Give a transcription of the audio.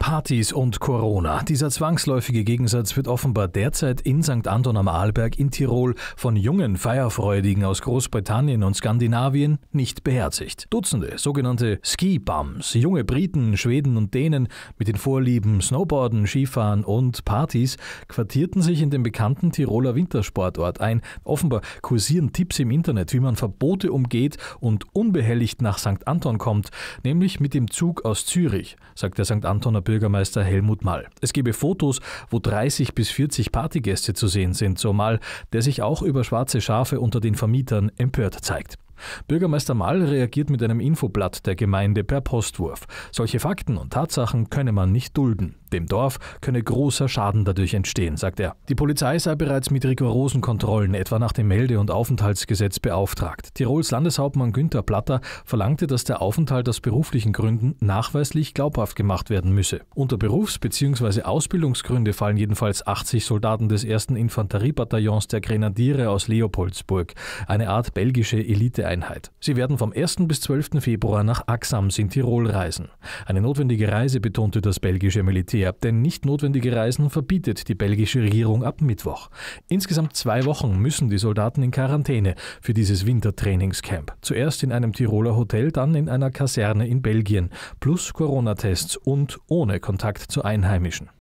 Partys und Corona. Dieser zwangsläufige Gegensatz wird offenbar derzeit in St. Anton am Arlberg in Tirol von jungen Feierfreudigen aus Großbritannien und Skandinavien nicht beherzigt. Dutzende sogenannte Ski-Bums, junge Briten, Schweden und Dänen mit den Vorlieben Snowboarden, Skifahren und Partys quartierten sich in dem bekannten Tiroler Wintersportort ein. Offenbar kursieren Tipps im Internet, wie man Verbote umgeht und unbehelligt nach St. Anton kommt, nämlich mit dem Zug aus Zürich, sagt der St. Antoner Bürgermeister Helmut Mall. Es gebe Fotos, wo 30 bis 40 Partygäste zu sehen sind, so Mall, der sich auch über schwarze Schafe unter den Vermietern empört zeigt. Bürgermeister Mahl reagiert mit einem Infoblatt der Gemeinde per Postwurf. Solche Fakten und Tatsachen könne man nicht dulden. Dem Dorf könne großer Schaden dadurch entstehen, sagt er. Die Polizei sei bereits mit rigorosen Kontrollen, etwa nach dem Melde- und Aufenthaltsgesetz, beauftragt. Tirols Landeshauptmann Günther Platter verlangte, dass der Aufenthalt aus beruflichen Gründen nachweislich glaubhaft gemacht werden müsse. Unter Berufs- bzw. Ausbildungsgründe fallen jedenfalls 80 Soldaten des 1. Infanteriebataillons der Grenadiere aus Leopoldsburg, eine Art belgische Elite Einheit. Sie werden vom 1. bis 12. Februar nach Axams in Tirol reisen. Eine notwendige Reise betonte das belgische Militär, denn nicht notwendige Reisen verbietet die belgische Regierung ab Mittwoch. Insgesamt zwei Wochen müssen die Soldaten in Quarantäne für dieses Wintertrainingscamp. Zuerst in einem Tiroler Hotel, dann in einer Kaserne in Belgien, plus Corona-Tests und ohne Kontakt zu Einheimischen.